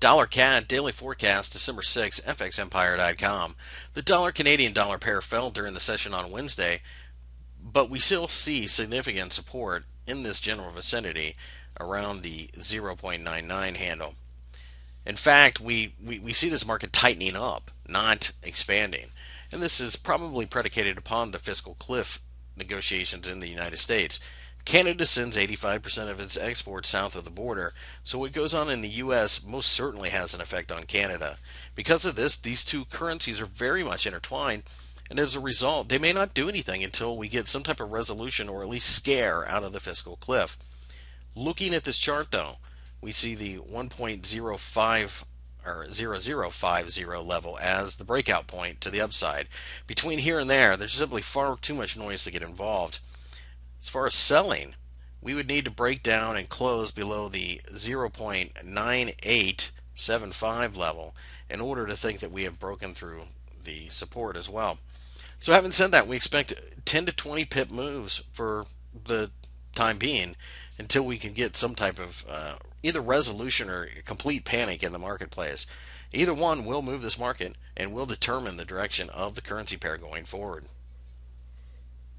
Dollar CAD Daily Forecast December 6, FXEmpire.com. The dollar Canadian dollar pair fell during the session on Wednesday, but we still see significant support in this general vicinity around the 0.99 handle. In fact, we, we, we see this market tightening up, not expanding. And this is probably predicated upon the fiscal cliff negotiations in the United States. Canada sends 85% of its exports south of the border, so what goes on in the US most certainly has an effect on Canada. Because of this, these two currencies are very much intertwined, and as a result, they may not do anything until we get some type of resolution or at least scare out of the fiscal cliff. Looking at this chart though, we see the 1.05 or 0050 level as the breakout point to the upside. Between here and there, there's simply far too much noise to get involved. As far as selling, we would need to break down and close below the 0.9875 level in order to think that we have broken through the support as well. So having said that, we expect 10 to 20 pip moves for the time being until we can get some type of uh, either resolution or complete panic in the marketplace. Either one will move this market and will determine the direction of the currency pair going forward.